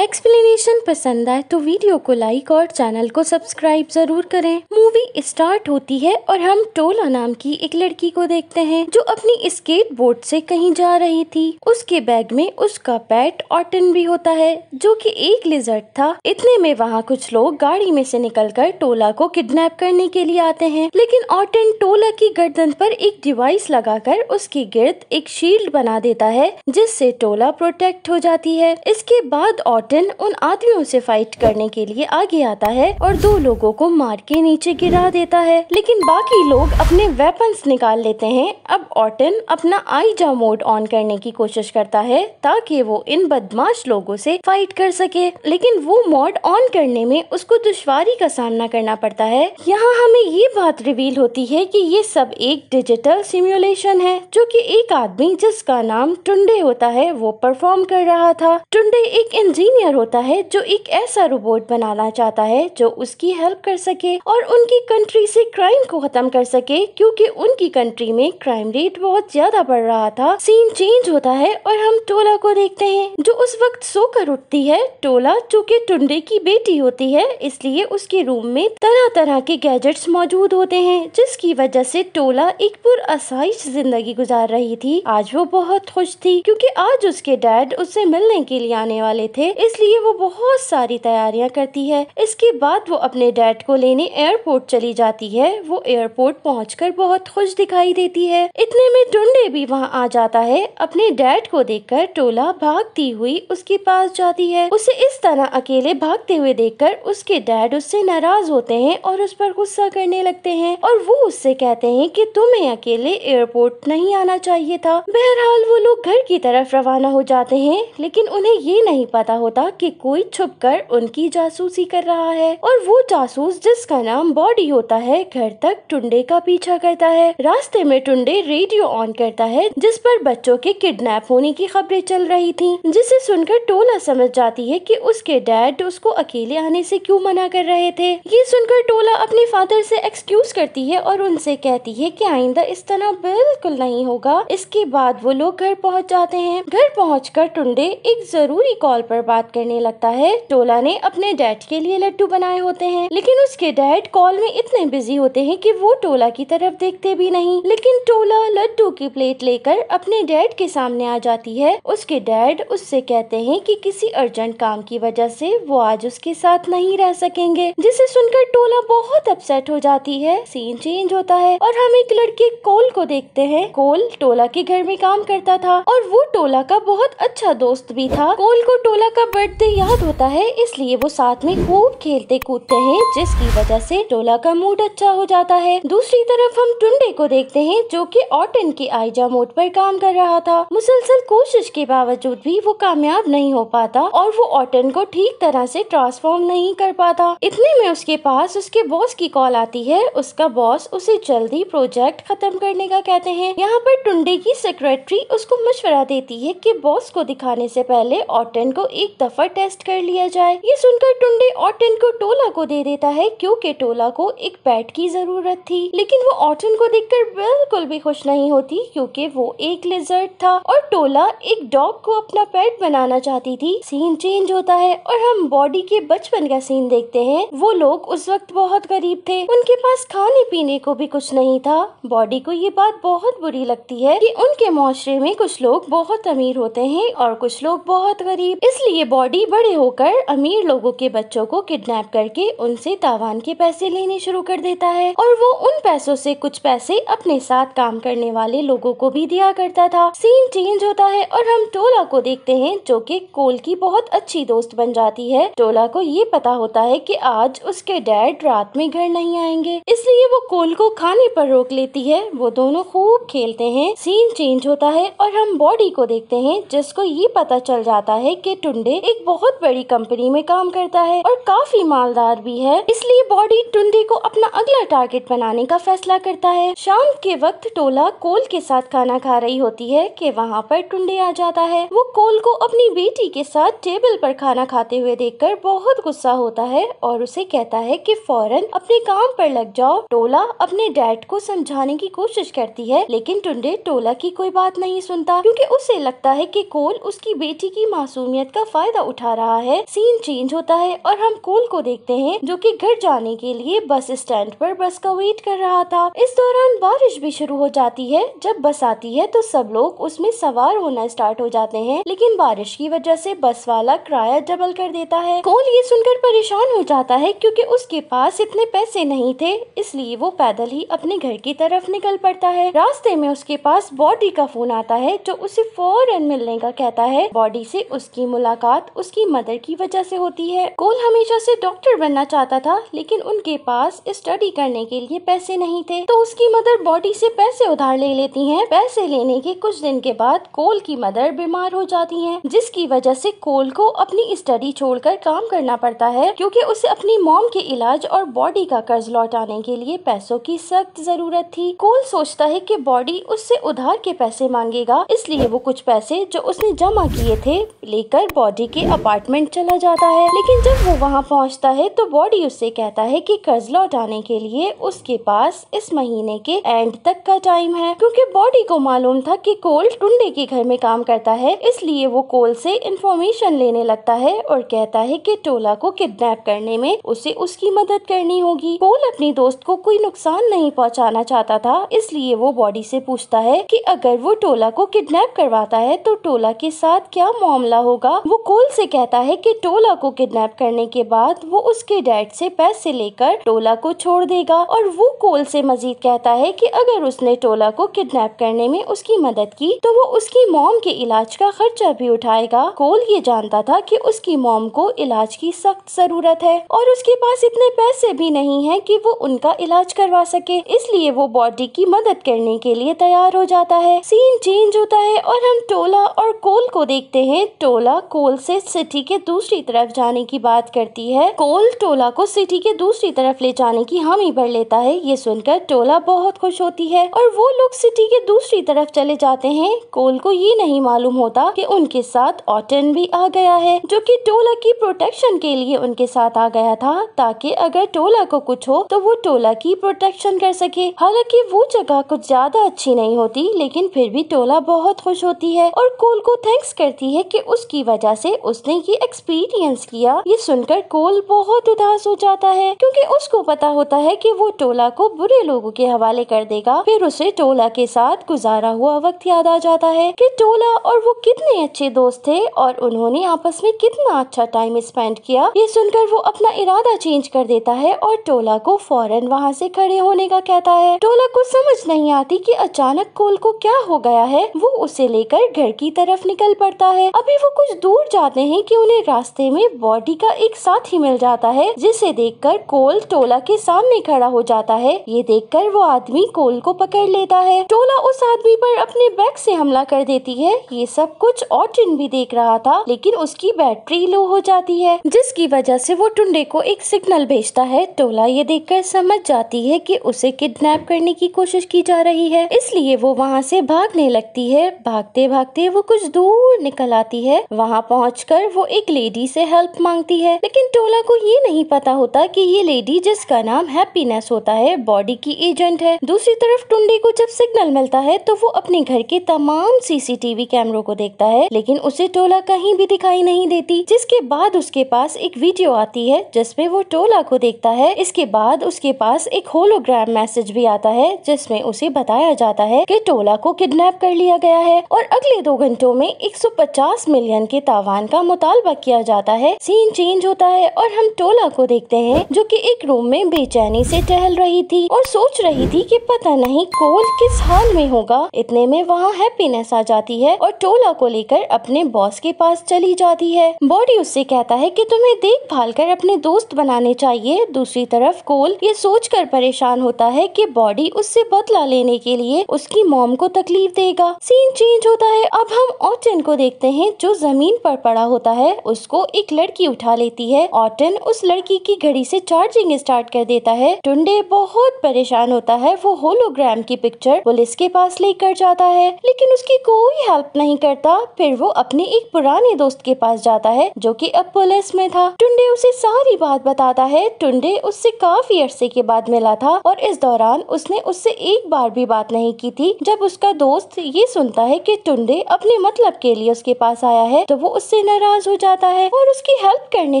explanation पसंद आए तो वीडियो को लाइक और चैनल को सब्सक्राइब जरूर करें मूवी स्टार्ट होती है और हम टोला नाम की एक लड़की को देखते हैं जो अपनी स्केट बोर्ड से कहीं जा रही थी उसके बैग में उसका पैट ऑटन भी होता है जो कि एक लिजर्ट था इतने में वहाँ कुछ लोग गाड़ी में से निकलकर टोला को किडनेप करने के लिए आते हैं लेकिन ऑटन टोला की गर्दन पर एक डिवाइस लगाकर उसके गिर्द एक शील्ड बना देता है जिससे टोला प्रोटेक्ट हो जाती है इसके बाद ऑटन कैप्टन उन आदमियों से फाइट करने के लिए आगे आता है और दो लोगों को मार के नीचे गिरा देता है लेकिन बाकी लोग अपने वेपन्स निकाल लेते हैं अब ऑटन अपना आई जा मोड ऑन करने की कोशिश करता है ताकि वो इन बदमाश लोगों से फाइट कर सके लेकिन वो मोड ऑन करने में उसको दुश्वारी का सामना करना पड़ता है यहाँ हमें ये बात रिवील होती है की ये सब एक डिजिटल सिम्युलेशन है जो की एक आदमी जिसका नाम टुंडे होता है वो परफॉर्म कर रहा था टुंडे एक इंजीनियर इंजीनियर होता है जो एक ऐसा रोबोट बनाना चाहता है जो उसकी हेल्प कर सके और उनकी कंट्री से क्राइम को खत्म कर सके क्योंकि उनकी कंट्री में क्राइम रेट बहुत ज्यादा बढ़ रहा था सीन चेंज होता है और हम टोला को देखते हैं जो उस वक्त सोकर उठती है टोला जो कि टुंडे की बेटी होती है इसलिए उसके रूम में तरह तरह के गैजेट्स मौजूद होते हैं जिसकी वजह से टोला एक पुरसाइश जिंदगी गुजार रही थी आज वो बहुत खुश थी क्योंकि आज उसके डैड उससे मिलने के लिए आने वाले थे इसलिए वो बहुत सारी तैयारियां करती है इसके बाद वो अपने डैड को लेने एयरपोर्ट चली जाती है वो एयरपोर्ट पहुँच बहुत खुश दिखाई देती है इतने में टुंडे भी वहाँ आ जाता है अपने डैड को देख टोला भागती हुई उसके पास जाती है उसे इस तरह अकेले भागते हुए देखकर उसके डैड उससे नाराज होते हैं और उस पर गुस्सा करने लगते हैं और वो उससे कहते हैं कि तुम्हें अकेले एयरपोर्ट नहीं आना चाहिए था बहरहाल वो लोग घर की तरफ रवाना हो जाते हैं लेकिन उन्हें ये नहीं पता होता पता कि कोई छुपकर उनकी जासूसी कर रहा है और वो जासूस जिसका नाम बॉडी होता है घर तक टुंडे का पीछा करता है रास्ते में टुंडे रेडियो ऑन करता है जिस पर बच्चों के किडनैप होने की खबरें चल रही थी जिसे सुनकर टोला समझ जाती है की उसके डैड उसको अकेले आने ऐसी क्यूँ मना कर रहे थे ये सुनकर टोला अपने फादर ऐसी एक्सक्यूज करती है और उनसे कहती है की आइंदा इस तरह बिल्कुल नहीं होगा इसके बाद वो लोग घर पहुंच जाते हैं घर पहुंचकर टुंडे एक जरूरी कॉल पर बात बात करने लगता है टोला ने अपने डैड के लिए लड्डू बनाए होते हैं लेकिन उसके डैड कॉल में इतने बिजी होते हैं कि वो टोला की तरफ देखते भी नहीं लेकिन टोला लड्डू की प्लेट लेकर अपने डैड के सामने आ जाती है उसके डैड उससे कहते हैं कि किसी अर्जेंट काम की वजह से वो आज उसके साथ नहीं रह सकेंगे जिसे सुनकर टोला बहुत अपसेट हो जाती है सीन चेंज होता है और हम एक लड़के कोल को देखते हैं कोल टोला के घर में काम करता था और वो टोला का बहुत अच्छा दोस्त भी था कोल को टोला का बर्थडे याद होता है इसलिए वो साथ में खूब खेलते कूदते हैं जिसकी वजह से डोला का मूड अच्छा हो जाता है दूसरी तरफ हम टुंडे को देखते हैं जो कि ऑटन के आईजा मोड पर काम कर रहा था मुसलसल कोशिश के बावजूद भी वो कामयाब नहीं हो पाता और वो ऑटन को ठीक तरह से ट्रांसफॉर्म नहीं कर पाता इतने में उसके पास उसके बॉस की कॉल आती है उसका बॉस उसे जल्दी प्रोजेक्ट खत्म करने का कहते हैं यहाँ पर टुंडे की सेक्रेटरी उसको मशवरा देती है की बॉस को दिखाने ऐसी पहले ऑटन को एक दफा टेस्ट कर लिया जाए ये सुनकर टुंडे ऑटन को टोला को दे देता है क्योंकि टोला को एक पैट की जरूरत थी लेकिन वो ऑटन को देखकर बिल्कुल भी खुश नहीं होती क्योंकि वो एक लिजर्ट था और टोला एक डॉग को अपना पेट बनाना चाहती थी सीन चेंज होता है और हम बॉडी के बचपन का सीन देखते हैं वो लोग उस वक्त बहुत गरीब थे उनके पास खाने पीने को भी कुछ नहीं था बॉडी को ये बात बहुत बुरी लगती है कि उनके माशरे में कुछ लोग बहुत अमीर होते हैं और कुछ लोग बहुत गरीब इसलिए बॉडी बड़े होकर अमीर लोगों के बच्चों को किडनैप करके उनसे तावान के पैसे लेने शुरू कर देता है और वो उन पैसों से कुछ पैसे अपने साथ काम करने वाले लोगों को भी दिया करता था सीन चेंज होता है और हम टोला को देखते हैं जो कि कोल की बहुत अच्छी दोस्त बन जाती है टोला को ये पता होता है की आज उसके डैड रात में घर नहीं आएंगे इसलिए वो कोल को खाने पर रोक लेती है वो दोनों खूब खेलते हैं सीन चेंज होता है और हम बॉडी को देखते हैं जिसको ये पता चल जाता है कि टुंडे एक बहुत बड़ी कंपनी में काम करता है और काफी मालदार भी है इसलिए बॉडी टुंडे को अपना अगला टारगेट बनाने का फैसला करता है शाम के वक्त टोला कोल के साथ खाना खा रही होती है कि वहाँ पर टुंडे आ जाता है वो कोल को अपनी बेटी के साथ टेबल पर खाना खाते हुए कर बहुत गुस्सा होता है और उसे कहता है की फौरन अपने काम पर लग जाओ टोला अपने डैड को समझाने की कोशिश करती है लेकिन टुंडे टोला की कोई बात नहीं सुनता क्योंकि उसे लगता है कि कोल उसकी बेटी की मासूमियत का फायदा फायदा उठा रहा है सीन चेंज होता है और हम कोल को देखते हैं जो कि घर जाने के लिए बस स्टैंड पर बस का वेट कर रहा था इस दौरान बारिश भी शुरू हो जाती है जब बस आती है तो सब लोग उसमें सवार होना स्टार्ट हो जाते हैं लेकिन बारिश की वजह से बस वाला किराया डबल कर देता है कोल ये सुनकर परेशान हो जाता है क्योंकि उसके पास इतने पैसे नहीं थे इसलिए वो पैदल ही अपने घर की तरफ निकल पड़ता है रास्ते में उसके पास बॉडी का फोन आता है जो उसे फौरन मिलने का कहता है बॉडी से उसकी मुलाकात बात उसकी मदर की वजह से होती है कोल हमेशा से डॉक्टर बनना चाहता था लेकिन उनके पास स्टडी करने के लिए पैसे नहीं थे तो उसकी मदर बॉडी से पैसे उधार ले लेती हैं पैसे लेने के कुछ दिन के बाद कोल की मदर बीमार हो जाती हैं जिसकी वजह से कोल को अपनी स्टडी छोड़कर काम करना पड़ता है क्योंकि उसे अपनी मॉम के इलाज और बॉडी का कर्ज लौटाने के लिए पैसों की सख्त जरूरत थी कोल सोचता है की बॉडी उससे उधार के पैसे मांगेगा इसलिए वो कुछ पैसे जो उसने जमा किए थे लेकर बॉडी के अपार्टमेंट चला जाता है लेकिन जब वो वहाँ पहुँचता है तो बॉडी उससे कहता है कि कर्ज लौटाने के लिए उसके पास इस महीने के एंड तक का टाइम है क्योंकि बॉडी को मालूम था कि कोल टुंडे के घर में काम करता है इसलिए वो कोल से इंफॉर्मेशन लेने लगता है और कहता है कि टोला को किडनैप करने में उसे उसकी मदद करनी होगी कोल अपने दोस्त को कोई नुकसान नहीं पहुँचाना चाहता था इसलिए वो बॉडी से पूछता है कि अगर वो टोला को किडनैप करवाता है तो टोला के साथ क्या मामला होगा वो कोल टोल से कहता है कि टोला को किडनैप करने के बाद वो उसके डैड से पैसे लेकर टोला को छोड़ देगा और वो कोल से मजीद कहता है कि अगर उसने टोला को किडनैप करने में उसकी मदद की तो वो उसकी मोम के इलाज का खर्चा भी उठाएगा कोल ये जानता था कि उसकी मोम को इलाज की सख्त जरूरत है और उसके पास इतने पैसे भी नहीं है की वो उनका इलाज करवा सके इसलिए वो बॉडी की मदद करने के लिए तैयार हो जाता है सीन चेंज होता है और हम टोला और कोल को देखते है टोला कोल से सिटी के दूसरी तरफ जाने की बात करती है कोल टोला को सिटी के दूसरी तरफ ले जाने की हामी भर लेता है ये सुनकर टोला बहुत खुश होती है और वो लोग सिटी के दूसरी तरफ चले जाते हैं कोल को ये नहीं मालूम होता कि उनके साथ ऑटन भी आ गया है जो कि टोला की प्रोटेक्शन के लिए उनके साथ आ गया था ताकि अगर टोला को कुछ हो तो वो टोला की प्रोटेक्शन कर सके हालांकि वो जगह कुछ ज्यादा अच्छी नहीं होती लेकिन फिर भी टोला बहुत खुश होती है और कोल को थैंक्स करती है कि उसकी वजह से उसने ये एक्सपीरियंस किया ये सुनकर कोल बहुत उदास हो जाता है क्योंकि उसको पता होता है कि वो टोला को बुरे लोगों के हवाले कर देगा फिर उसे टोला के साथ गुजारा हुआ वक्त याद आ जाता है कि टोला और वो कितने अच्छे दोस्त थे और उन्होंने आपस में कितना अच्छा टाइम स्पेंड किया ये सुनकर वो अपना इरादा चेंज कर देता है और टोला को फौरन वहाँ से खड़े होने का कहता है टोला को समझ नहीं आती कि अचानक कोल को क्या हो गया है वो उसे लेकर घर की तरफ निकल पड़ता है अभी वो कुछ दूर जा बताते हैं कि उन्हें रास्ते में बॉडी का एक साथ ही मिल जाता है जिसे देखकर कोल टोला के सामने खड़ा हो जाता है ये देखकर वो आदमी कोल को पकड़ लेता है टोला उस आदमी पर अपने बैग से हमला कर देती है ये सब कुछ ऑटिन भी देख रहा था लेकिन उसकी बैटरी लो हो जाती है जिसकी वजह से वो टुंडे को एक सिग्नल भेजता है टोला ये कर समझ जाती है कि उसे किडनैप करने की कोशिश की जा रही है इसलिए वो वहाँ से भागने लगती है भागते भागते वो कुछ दूर निकल आती है वहाँ पहुँच पहुंचकर वो एक लेडी से हेल्प मांगती है लेकिन टोला को ये नहीं पता होता कि ये लेडी जिसका नाम हैप्पीनेस होता है बॉडी की एजेंट है दूसरी तरफ टुंडी को जब सिग्नल मिलता है तो वो अपने घर के तमाम सीसीटीवी कैमरों को देखता है लेकिन उसे टोला कहीं भी दिखाई नहीं देती जिसके बाद उसके पास एक वीडियो आती है जिसमे वो टोला को देखता है इसके बाद उसके पास एक होलोग्राम मैसेज भी आता है जिसमे उसे बताया जाता है की टोला को किडनेप कर लिया गया है और अगले दो घंटों में 150 मिलियन के तावान सामान का मुतालबा किया जाता है सीन चेंज होता है और हम टोला को देखते हैं जो कि एक रूम में बेचैनी से टहल रही थी और सोच रही थी कि पता नहीं कोल किस हाल में होगा इतने में वहाँ हैप्पीनेस आ जाती है और टोला को लेकर अपने बॉस के पास चली जाती है बॉडी उससे कहता है की तुम्हे देखभाल कर अपने दोस्त बनाने चाहिए दूसरी तरफ कोल ये कर परेशान होता है की बॉडी उससे बदला लेने के लिए उसकी मॉम को तकलीफ देगा सीन चेंज होता है अब हम ऑटन को देखते हैं जो जमीन पर पड़ा होता है उसको एक लड़की उठा लेती है ऑटन उस लड़की की घड़ी से चार्जिंग स्टार्ट कर देता है टुंडे बहुत परेशान होता है वो होलोग्राम की पिक्चर पुलिस के पास लेकर जाता है लेकिन उसकी कोई हेल्प नहीं करता फिर वो अपने एक पुराने दोस्त के पास जाता है जो कि अब पुलिस में था टुंडे उसे सारी बात बताता है टुंडे उससे काफी अरसे के बाद मिला था और इस दौरान उसने उससे एक बार भी बात नहीं की थी जब उसका दोस्त ये सुनता है कि टुंडे अपने मतलब के लिए उसके पास आया है तो वो उससे से नाराज हो जाता है और उसकी हेल्प करने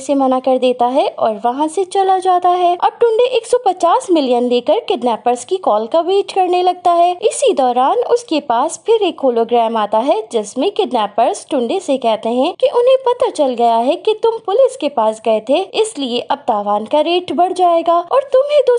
से मना कर देता है और वहाँ से चला जाता है अब टुंडे 150 मिलियन लेकर किडनैपर्स की कॉल का वेट करने लगता है इसी दौरान उसके पास फिर एक होलोग्राम आता है जिसमे किडनेपर्स टुंडे ऐसी कहते हैं की उन्हें पता चल गया है की तुम पुलिस के पास गए थे इसलिए अब तावान का रेट बढ़ जाएगा और तुम्हें दो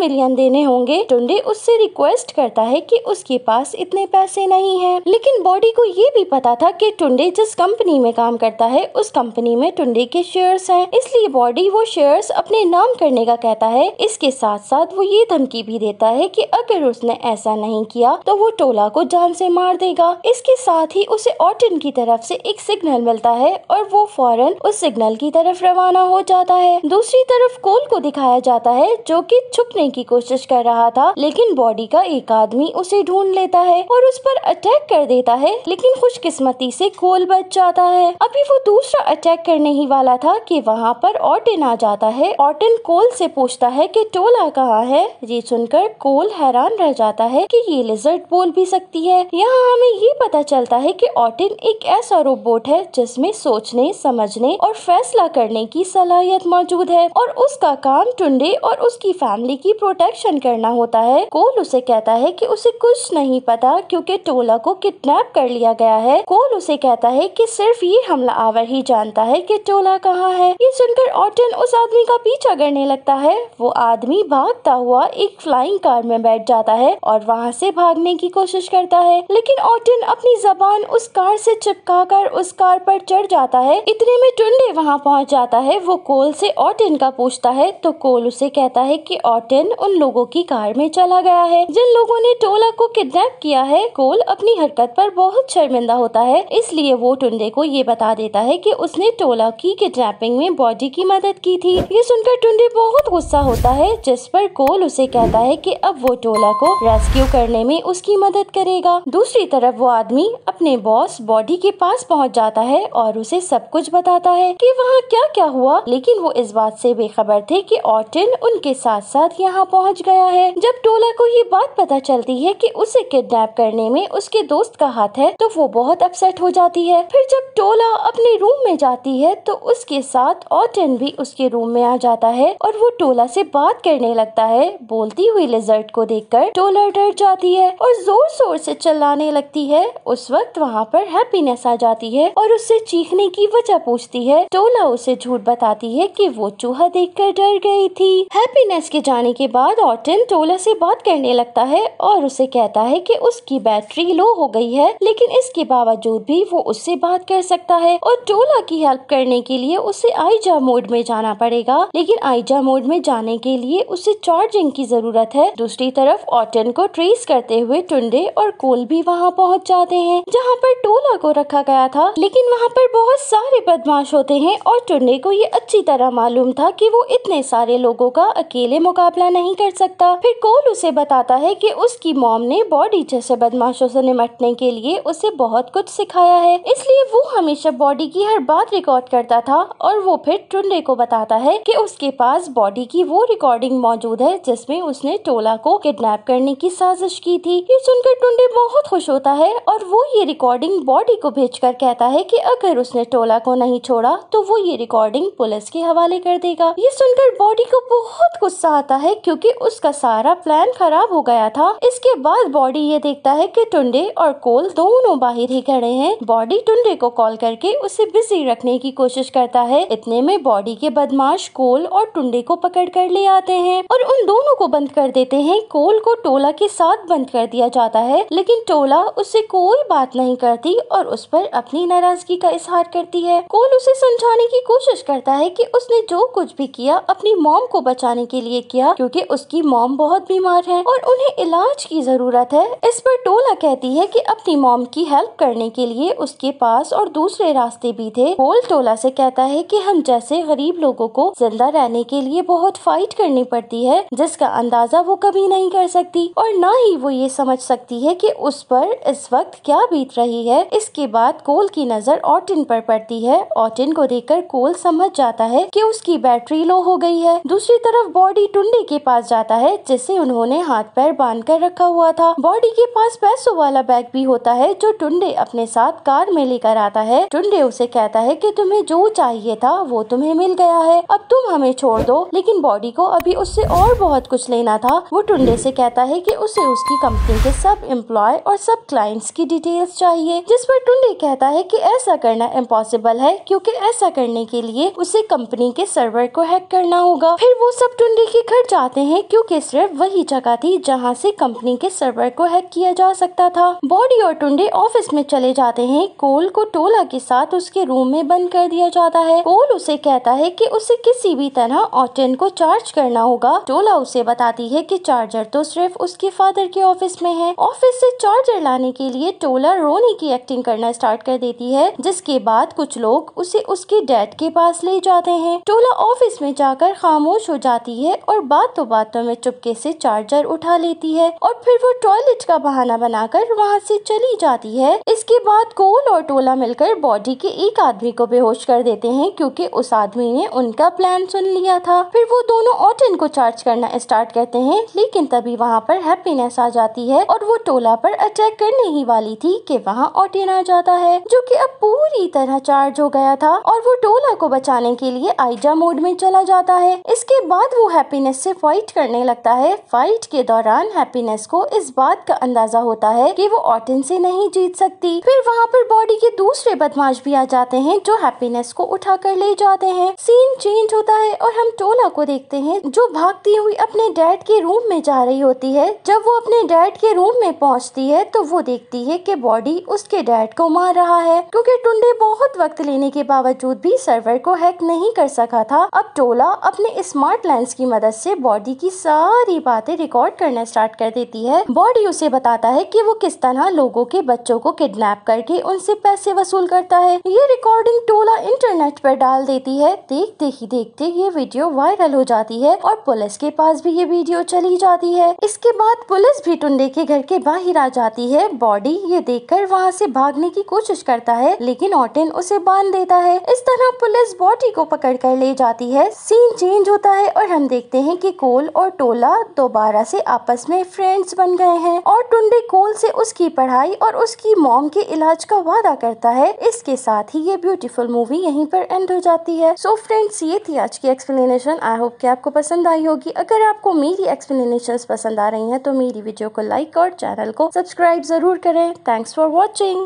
मिलियन देने होंगे टुंडे उससे रिक्वेस्ट करता है कि उसके पास इतने पैसे नहीं है लेकिन बॉडी को ये भी पता था कि टुंडे जिस कंपनी में काम करता है उस कंपनी में टुंडे के शेयर्स हैं इसलिए बॉडी वो शेयर्स अपने नाम करने का कहता है इसके साथ साथ वो ये धमकी भी देता है कि अगर उसने ऐसा नहीं किया तो वो टोला को जान से मार देगा इसके साथ ही उसे ऑटन की तरफ से एक सिग्नल मिलता है और वो फौरन उस सिग्नल की तरफ रवाना हो जाता है दूसरी तरफ कोल को दिखाया जाता है जो की छुपने की कोशिश कर रहा था लेकिन बॉडी का एक आदमी उसे ढूंढ लेता है और उस पर अटैक कर देता है लेकिन खुशकिस्मती से कोल बच जाता है है अभी वो दूसरा अटैक करने ही वाला था कि वहाँ पर ऑटिन आ जाता है ऑटिन कोल से पूछता है कि टोला कहाँ है ये सुनकर कोल हैरान रह जाता है कि ये लिजर्ट बोल भी सकती है यहाँ हमें ये पता चलता है कि ऑटिन एक ऐसा रोबोट है जिसमें सोचने समझने और फैसला करने की सलाहियत मौजूद है और उसका काम टुंडे और उसकी फैमिली की प्रोटेक्शन करना होता है कोल उसे कहता है की उसे कुछ नहीं पता क्यूँकी टोला को किडनेप कर लिया गया है कोल उसे कहता है की सिर्फ ये ये हमला आवर ही जानता है कि टोला कहाँ है ये सुनकर ऑटन उस आदमी का पीछा करने लगता है वो आदमी भागता हुआ एक फ्लाइंग कार में बैठ जाता है और वहाँ से भागने की कोशिश करता है लेकिन ऑटन अपनी जबान उस कार से चिपका कर उस कार पर चढ़ जाता है इतने में टुंडे वहाँ पहुँच जाता है वो कोल से ऑटन का पूछता है तो कोल उसे कहता है की ऑटन उन लोगों की कार में चला गया है जिन लोगों ने टोला को किडनेप किया है कोल अपनी हरकत पर बहुत शर्मिंदा होता है इसलिए वो टुंडे को ये बता देता है कि उसने टोला की किडनेपिंग में बॉडी की मदद की थी ये सुनकर टुंडी बहुत गुस्सा होता है जिस पर कोल उसे कहता है कि अब वो टोला को रेस्क्यू करने में उसकी मदद करेगा दूसरी तरफ वो आदमी अपने बॉस बॉडी के पास पहुंच जाता है और उसे सब कुछ बताता है कि वहाँ क्या क्या हुआ लेकिन वो इस बात से बेखबर थे कि ऑटिन उनके साथ साथ यहाँ पहुँच गया है जब टोला को ये बात पता चलती है कि उसे किडनैप करने में उसके दोस्त का हाथ है तो वो बहुत अपसेट हो जाती है फिर जब टोला अपने रूम में जाती है तो उसके साथ ऑटन भी उसके रूम में आ जाता है और वो टोला से बात करने लगता है बोलती हुई लिजर्ट को देखकर टोला डर जाती है और जोर जोर से चलाने लगती है उस वक्त वहाँ पर हैप्पीनेस आ जाती है और उससे चीखने की वजह पूछती है टोला उसे झूठ बताती है कि वो चूहा कर डर गई थी हैप्पीनेस के जाने के बाद ऑटन टोला से बात करने लगता है और उसे कहता है कि उसकी बैटरी लो हो गई है लेकिन इसके बावजूद भी वो उससे बात कर सकती सकता है और टोला की हेल्प करने के लिए उसे आईजा मोड में जाना पड़ेगा लेकिन आईजा मोड में जाने के लिए उसे चार्जिंग की जरूरत है दूसरी तरफ ऑटन को ट्रेस करते हुए टुंडे और कोल भी वहाँ पहुँच जाते हैं जहाँ पर टोला को रखा गया था लेकिन वहाँ पर बहुत सारे बदमाश होते हैं और टुंडे को ये अच्छी तरह मालूम था की वो इतने सारे लोगो का अकेले मुकाबला नहीं कर सकता फिर कोल उसे बताता है की उसकी मॉम ने बॉडी जैसे बदमाशों से निमटने के लिए उसे बहुत कुछ सिखाया है इसलिए वो हम हमेशा बॉडी की हर बात रिकॉर्ड करता था और वो फिर टुल्ले को बताता है कि उसके पास बॉडी की वो रिकॉर्डिंग मौजूद है जिसमें उसने टोला को किडनैप करने की साजिश की थी ये सुनकर टुंडे बहुत खुश होता है और वो ये रिकॉर्डिंग बॉडी को कर कहता है की अगर उसने टोला को नहीं छोड़ा तो वो ये रिकॉर्डिंग पुलिस के हवाले कर देगा ये सुनकर बॉडी को बहुत गुस्सा आता है क्योंकि उसका सारा प्लान खराब हो गया था इसके बाद बॉडी ये देखता है कि टुंडे और कोल दोनों बाहर ही खड़े हैं बॉडी टुंडे को कॉल करके उसे बिजी रखने की कोशिश करता है इतने में बॉडी के बदमाश कोल और टुंडे को पकड़ कर ले आते हैं और उन दोनों को बंद कर देते हैं कोल को टोला के साथ बंद कर दिया जाता है लेकिन टोला उससे कोई बात नहीं करती और उस पर अपनी नाराजगी का इजहार करती है कोल उसे समझाने की कोशिश करता है की उसने जो कुछ भी किया अपनी मोम को बचाने के लिए किया क्योंकि उसकी मोम बहुत बीमार है और उन्हें इलाज की जरूरत है इस पर टोला कहती है कि अपनी मोम की हेल्प करने के लिए उसके पास और दूसरे दूसरे रास्ते भी थे होल टोला से कहता है कि हम जैसे गरीब लोगों को जिंदा रहने के लिए बहुत फाइट करनी पड़ती है जिसका अंदाजा वो कभी नहीं कर सकती और न ही वो ये समझ सकती है की उस पर इस वक्त क्या बीत रही है इसके बाद कोल की नजर ऑटिन पर पड़ती है ऑटिन को देखकर कोल समझ जाता है कि उसकी बैटरी लो हो गई है दूसरी तरफ बॉडी टुंडे के पास जाता है जिसे उन्होंने हाथ पैर बांध कर रखा हुआ था बॉडी के पास पैसों वाला बैग भी होता है जो टुंडे अपने साथ कार में लेकर आता है है टुंडे उसे कहता है कि तुम्हें जो चाहिए था वो तुम्हें मिल गया है अब तुम हमें छोड़ दो लेकिन बॉडी को अभी उससे और बहुत कुछ लेना था वो टुंडे से कहता है कि उसे उसकी कंपनी के सब एम्प्लॉय और सब क्लाइंट्स की डिटेल्स चाहिए जिस पर टुंडे कहता है कि ऐसा करना इम्पॉसिबल है क्योंकि ऐसा करने के लिए उसे कंपनी के सर्वर को हैक करना होगा फिर वो सब टुंडे के घर जाते हैं क्योंकि सिर्फ वही जगह थी जहाँ से कंपनी के सर्वर को हैक किया जा सकता था बॉडी और टुंडे ऑफिस में चले जाते हैं कोल को टोला के साथ उसके रूम में बंद कर दिया जाता है पोल उसे कहता है कि उसे किसी भी तरह ऑटन को चार्ज करना होगा टोला उसे बताती है कि चार्जर तो सिर्फ उसके फादर के ऑफिस में है ऑफिस से चार्जर लाने के लिए टोला रोनी की एक्टिंग करना स्टार्ट कर देती है जिसके बाद कुछ लोग उसे उसके डैड के पास ले जाते हैं टोला ऑफिस में जाकर खामोश हो जाती है और बातों तो बातों में चुपके से चार्जर उठा लेती है और फिर वो टॉयलेट का बहाना बनाकर वहाँ से चली जाती है इसके बाद कोल और टोला मिलकर बॉडी के एक आदमी को बेहोश कर देते हैं क्योंकि उस आदमी ने उनका प्लान सुन लिया था फिर वो दोनों ऑटन को चार्ज करना स्टार्ट करते हैं लेकिन तभी वहाँ पर हैप्पीनेस आ जाती है और वो टोला पर अटैक करने ही वाली थी कि वहाँ ऑटन आ जाता है जो कि अब पूरी तरह चार्ज हो गया था और वो टोला को बचाने के लिए आइजा मोड में चला जाता है इसके बाद वो हैप्पीनेस से फाइट करने लगता है फाइट के दौरान हैप्पीनेस को इस बात का अंदाजा होता है कि वो ऑटिन से नहीं जीत सकती फिर वहाँ पर बॉडी के दूसरे बदमाश भी आ जाते हैं जो हैप्पीनेस को उठा कर ले जाते हैं सीन चेंज होता है और हम टोला को देखते हैं जो भागती हुई अपने डैड के रूम में जा रही होती है जब वो अपने डैड के रूम में पहुंचती है तो वो देखती है कि बॉडी उसके डैड को मार रहा है क्योंकि टुंडे बहुत वक्त लेने के बावजूद भी सर्वर को हैक नहीं कर सका था अब टोला अपने स्मार्ट लेंस की मदद से बॉडी की सारी बातें रिकॉर्ड करना स्टार्ट कर देती है बॉडी उसे बताता है कि वो किस तरह लोगों के बच्चों को किडनैप करके उनसे पैसे वसूल करता है ये रिकॉर्डिंग टोला इंटरनेट पर डाल देती है देखते ही देखते ये वीडियो वायरल हो जाती है और पुलिस के पास भी ये वीडियो चली जाती है इसके बाद पुलिस भी टुंडे के घर के बाहर आ जाती है बॉडी ये देख कर वहाँ से भागने की कोशिश करता है लेकिन ऑटेन उसे बांध देता है इस तरह पुलिस बॉडी को पकड़ कर ले जाती है सीन चेंज होता है और हम देखते हैं कि कोल और टोला दोबारा से आपस में फ्रेंड्स बन गए हैं और टुंडे कोल से उसकी पढ़ाई और उसकी मॉम के इलाज का वादा करता है इसके साथ ही ये ब्यूटीफुल मूवी यहीं पर एंड हो जाती है सो so फ्रेंड्स ये थी आज की एक्सप्लेनेशन आई होप कि आपको पसंद आई होगी अगर आपको मेरी एक्सप्लेनेशन पसंद आ रही हैं तो मेरी वीडियो को लाइक और चैनल को सब्सक्राइब जरूर करें थैंक्स फॉर वॉचिंग